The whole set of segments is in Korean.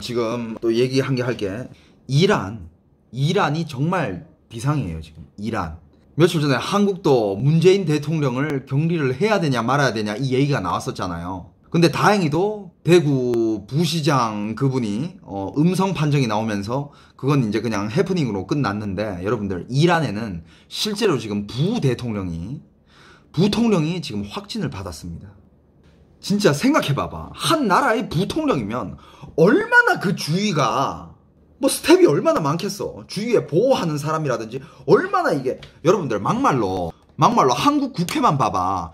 지금 또 얘기 한 게 할게. 이란, 이란이 정말 비상이에요 지금. 이란. 며칠 전에 한국도 문재인 대통령을 격리를 해야 되냐 말아야 되냐 이 얘기가 나왔었잖아요. 근데 다행히도 대구 부시장 그분이 어, 음성 판정이 나오면서 그건 이제 그냥 해프닝으로 끝났는데 여러분들 이란에는 실제로 지금 부 대통령이 부통령이 지금 확진을 받았습니다. 진짜 생각해봐봐. 한 나라의 부통령이면 얼마나 그 주위가 뭐 스텝이 얼마나 많겠어. 주위에 보호하는 사람이라든지 얼마나 이게 여러분들 막말로 막말로 한국 국회만 봐봐.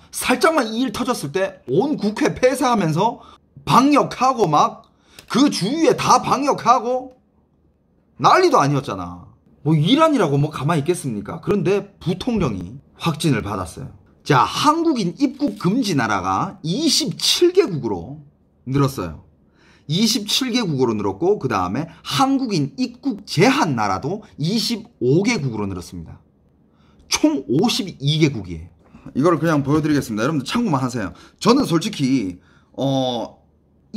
살짝만 이 일 터졌을 때 온 국회 폐쇄하면서 방역하고 막 그 주위에 다 방역하고 난리도 아니었잖아. 뭐 이란이라고 뭐 가만히 있겠습니까? 그런데 부통령이 확진을 받았어요. 자, 한국인 입국 금지 나라가 27개국으로 늘었어요. 27개국으로 늘었고 그 다음에 한국인 입국 제한 나라도 25개국으로 늘었습니다. 총 52개국이에요. 이거를 그냥 보여드리겠습니다. 여러분들 참고만 하세요. 저는 솔직히 어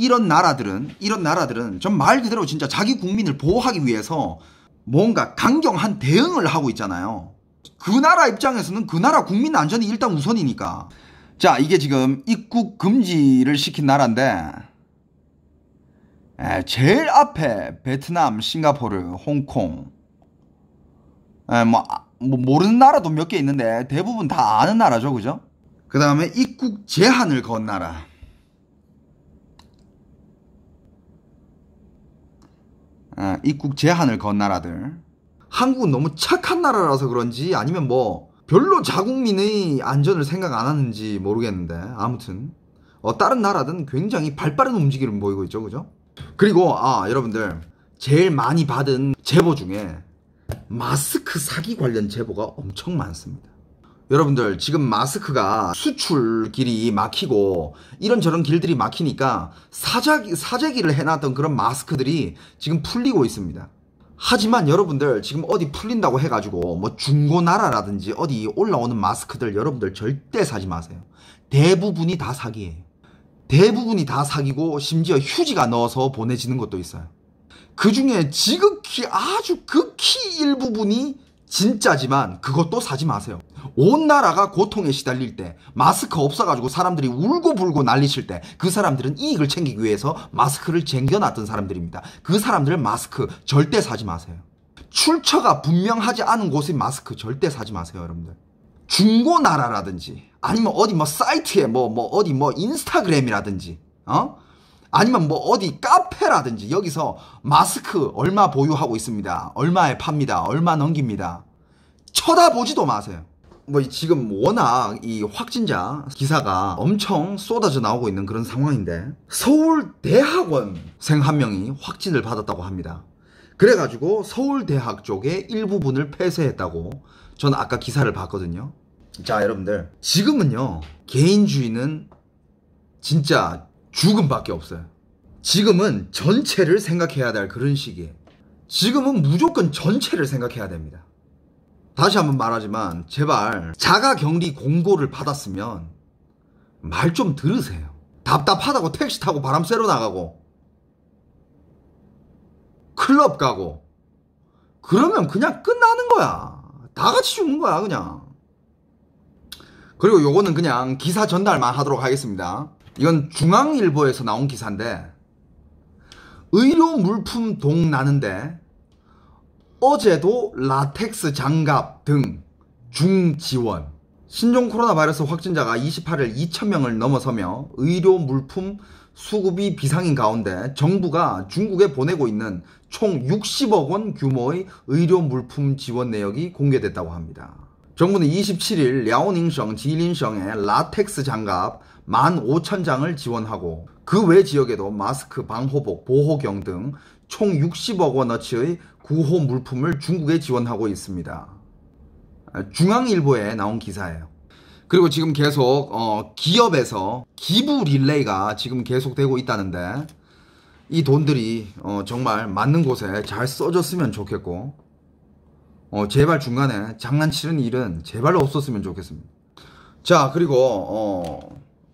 이런 나라들은 이런 나라들은 전 말 그대로 진짜 자기 국민을 보호하기 위해서 뭔가 강경한 대응을 하고 있잖아요. 그 나라 입장에서는 그 나라 국민 안전이 일단 우선이니까. 자, 이게 지금 입국 금지를 시킨 나라인데, 에, 제일 앞에 베트남, 싱가포르, 홍콩, 에, 뭐, 아, 뭐, 모르는 나라도 몇 개 있는데 대부분 다 아는 나라죠, 그죠? 그 다음에 입국 제한을 건 나라. 에, 입국 제한을 건 나라들. 한국은 너무 착한 나라라서 그런지 아니면 뭐 별로 자국민의 안전을 생각 안 하는지 모르겠는데 아무튼 어, 다른 나라든 굉장히 발빠른 움직임을 보이고 있죠 그죠? 그리고 아 여러분들 제일 많이 받은 제보 중에 마스크 사기 관련 제보가 엄청 많습니다 여러분들 지금 마스크가 수출 길이 막히고 이런저런 길들이 막히니까 사자기 사재기를 해놨던 그런 마스크들이 지금 풀리고 있습니다 하지만 여러분들 지금 어디 풀린다고 해가지고 뭐 중고나라라든지 어디 올라오는 마스크들 여러분들 절대 사지 마세요. 대부분이 다 사기예요. 대부분이 다 사기고 심지어 휴지가 넣어서 보내지는 것도 있어요. 그 중에 지극히 아주 극히 일부분이 진짜지만 그것도 사지 마세요. 온 나라가 고통에 시달릴 때, 마스크 없어가지고 사람들이 울고 불고 난리칠 때, 그 사람들은 이익을 챙기기 위해서 마스크를 쟁겨놨던 사람들입니다. 그 사람들은 마스크 절대 사지 마세요. 출처가 분명하지 않은 곳에 마스크 절대 사지 마세요, 여러분들. 중고나라라든지, 아니면 어디 뭐 사이트에 뭐, 뭐, 어디 뭐 인스타그램이라든지, 어? 아니면 뭐 어디 카페라든지 여기서 마스크 얼마 보유하고 있습니다. 얼마에 팝니다. 얼마 넘깁니다. 쳐다보지도 마세요. 뭐 지금 워낙 이 확진자 기사가 엄청 쏟아져 나오고 있는 그런 상황인데 서울 대학원생 한 명이 확진을 받았다고 합니다. 그래가지고 서울대학 쪽에 일부분을 폐쇄했다고 저는 아까 기사를 봤거든요. 자 여러분들 지금은요 개인주의는 진짜 죽음밖에 없어요. 지금은 전체를 생각해야 될 그런 시기에 지금은 무조건 전체를 생각해야 됩니다. 다시 한번 말하지만 제발 자가 격리 공고를 받았으면 말 좀 들으세요. 답답하다고 택시 타고 바람 쐬러 나가고 클럽 가고 그러면 그냥 끝나는 거야. 다 같이 죽는 거야, 그냥. 그리고 요거는 그냥 기사 전달만 하도록 하겠습니다. 이건 중앙일보에서 나온 기사인데 의료 물품 동 나는데 어제도 라텍스 장갑 등 중지원 신종 코로나 바이러스 확진자가 28일 2천명을 넘어서며 의료 물품 수급이 비상인 가운데 정부가 중국에 보내고 있는 총 60억 원 규모의 의료 물품 지원 내역이 공개됐다고 합니다. 정부는 27일 랴오닝성, 지린성의 라텍스 장갑, 15,000장을 지원하고 그 외 지역에도 마스크, 방호복, 보호경 등 총 60억 원어치의 구호 물품을 중국에 지원하고 있습니다. 중앙일보에 나온 기사예요. 그리고 지금 계속 어, 기업에서 기부 릴레이가 지금 계속되고 있다는데 이 돈들이 어, 정말 맞는 곳에 잘 써줬으면 좋겠고 어, 제발 중간에 장난치는 일은 제발 없었으면 좋겠습니다. 자 그리고 어,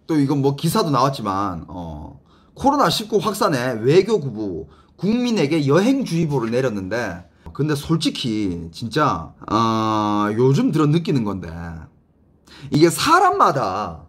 또 이건 뭐 기사도 나왔지만 어, 코로나19 확산에 외교부부 국민에게 여행주의보를 내렸는데 근데 솔직히 진짜 어, 요즘 들어 느끼는 건데 이게 사람마다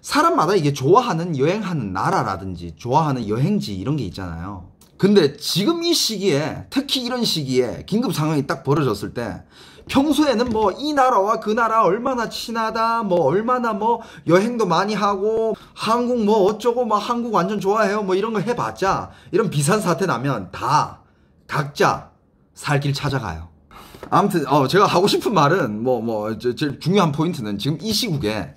사람마다 이게 좋아하는 여행하는 나라라든지 좋아하는 여행지 이런 게 있잖아요. 근데 지금 이 시기에 특히 이런 시기에 긴급 상황이 딱 벌어졌을 때 평소에는 뭐 이 나라와 그 나라 얼마나 친하다, 뭐 얼마나 뭐 여행도 많이 하고 한국 뭐 어쩌고 막 한국 완전 좋아해요 뭐 이런 거 해봤자 이런 비산 사태 나면 다 각자 살길 찾아가요. 아무튼 어 제가 하고 싶은 말은 뭐뭐 뭐 제일 뭐, 중요한 포인트는 지금 이 시국에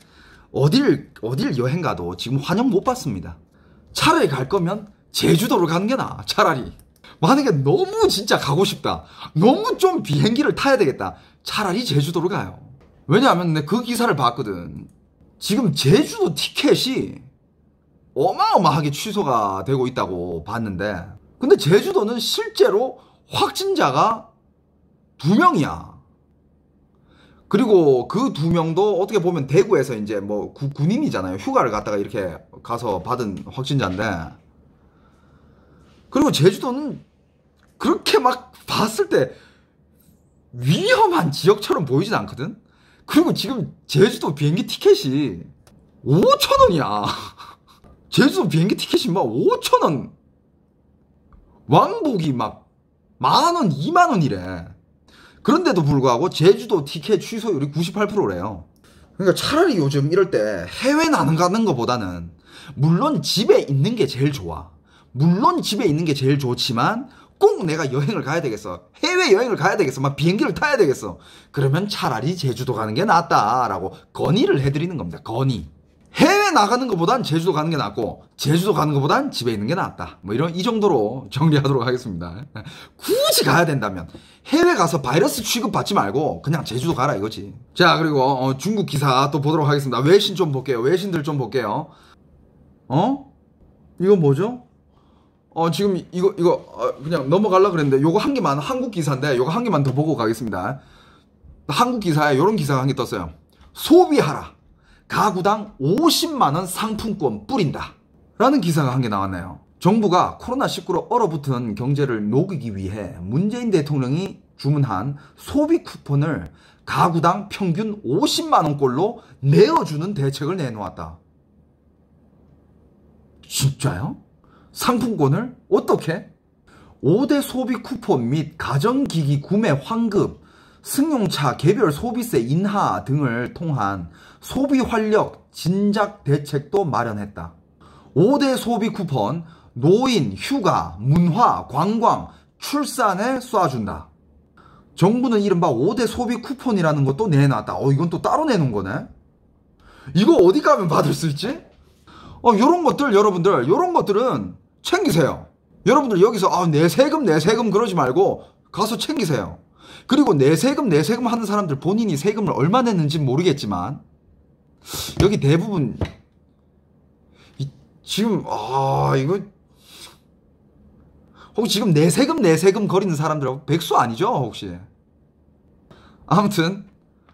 어딜 어딜 여행 가도 지금 환영 못 받습니다. 차라리 갈 거면 제주도로 가는 게 나아 차라리. 만약에 뭐 너무 진짜 가고 싶다. 너무 좀 비행기를 타야 되겠다. 차라리 제주도로 가요. 왜냐하면 내그 기사를 봤거든. 지금 제주도 티켓이 어마어마하게 취소가 되고 있다고 봤는데 근데 제주도는 실제로 확진자가 두 명이야. 그리고 그 두 명도 어떻게 보면 대구에서 이제 뭐 구, 군인이잖아요. 휴가를 갔다가 이렇게 가서 받은 확진자인데 그리고 제주도는 그렇게 막 봤을 때 위험한 지역처럼 보이진 않거든? 그리고 지금 제주도 비행기 티켓이 5천원이야. 제주도 비행기 티켓이 막 5천원. 왕복이 막 만원, 2만원이래. 그런데도 불구하고 제주도 티켓 취소율이 98%래요. 그러니까 차라리 요즘 이럴 때 해외 나는 가는 것보다는 물론 집에 있는 게 제일 좋아. 물론 집에 있는 게 제일 좋지만 꼭 내가 여행을 가야 되겠어. 해외 여행을 가야 되겠어. 막 비행기를 타야 되겠어. 그러면 차라리 제주도 가는 게 낫다라고 건의를 해드리는 겁니다. 건의. 해외 나가는 것보단 제주도 가는 게 낫고 제주도 가는 것보단 집에 있는 게 낫다. 뭐 이런 이 정도로 정리하도록 하겠습니다. 굳이 가야 된다면 해외 가서 바이러스 취급 받지 말고 그냥 제주도 가라 이거지. 자 그리고 어, 중국 기사 또 보도록 하겠습니다. 외신 좀 볼게요. 외신들 좀 볼게요. 어? 이건 뭐죠? 어, 지금 이거, 이거, 어, 그냥 넘어가려고 그랬는데, 요거 한 개만, 한국 기사인데, 요거 한 개만 더 보고 가겠습니다. 한국 기사에 요런 기사가 한 개 떴어요. 소비하라. 가구당 50만원 상품권 뿌린다. 라는 기사가 한 개 나왔네요. 정부가 코로나19로 얼어붙은 경제를 녹이기 위해 문재인 대통령이 주문한 소비 쿠폰을 가구당 평균 50만원꼴로 내어주는 대책을 내놓았다. 진짜요? 상품권을 어떻게? 5대 소비 쿠폰 및 가전기기 구매 환급, 승용차 개별 소비세 인하 등을 통한 소비 활력 진작 대책도 마련했다. 5대 소비 쿠폰, 노인, 휴가, 문화, 관광, 출산에 쏴준다. 정부는 이른바 5대 소비 쿠폰이라는 것도 내놨다. 어, 이건 또 따로 내는 거네? 이거 어디 가면 받을 수 있지? 어, 요런 것들, 여러분들, 요런 것들은 챙기세요. 여러분들 여기서 아, 내 세금 내 세금 그러지 말고 가서 챙기세요. 그리고 내 세금 내 세금 하는 사람들 본인이 세금을 얼마 냈는지 모르겠지만 여기 대부분 이, 지금 아 이거 혹시 지금 내 세금 내 세금 거리는 사람들 백수 아니죠 혹시 아무튼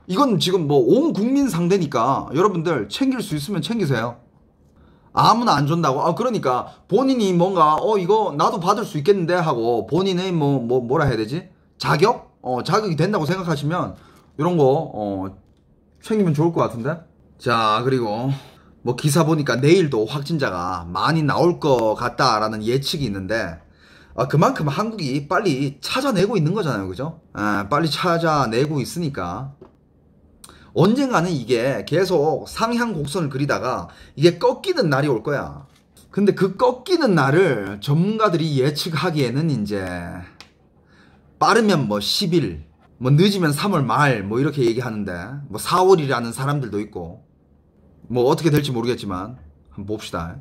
이건 지금 뭐 온 국민 상대니까 여러분들 챙길 수 있으면 챙기세요 아무나 안 준다고. 아, 그러니까 본인이 뭔가 어 이거 나도 받을 수 있겠는데 하고 본인의 뭐뭐 뭐, 뭐 라 해야 되지? 자격? 어, 자격이 된다고 생각하시면 이런 거 어, 챙기면 좋을 것 같은데. 자, 그리고 뭐 기사 보니까 내일도 확진자가 많이 나올 것 같다라는 예측이 있는데 아, 그만큼 한국이 빨리 찾아내고 있는 거잖아요. 그죠? 아, 빨리 찾아내고 있으니까 언젠가는 이게 계속 상향 곡선을 그리다가 이게 꺾이는 날이 올 거야. 근데 그 꺾이는 날을 전문가들이 예측하기에는 이제 빠르면 뭐 10일, 뭐 늦으면 3월 말, 뭐 이렇게 얘기하는데 뭐 4월이라는 사람들도 있고 뭐 어떻게 될지 모르겠지만 한 번 봅시다.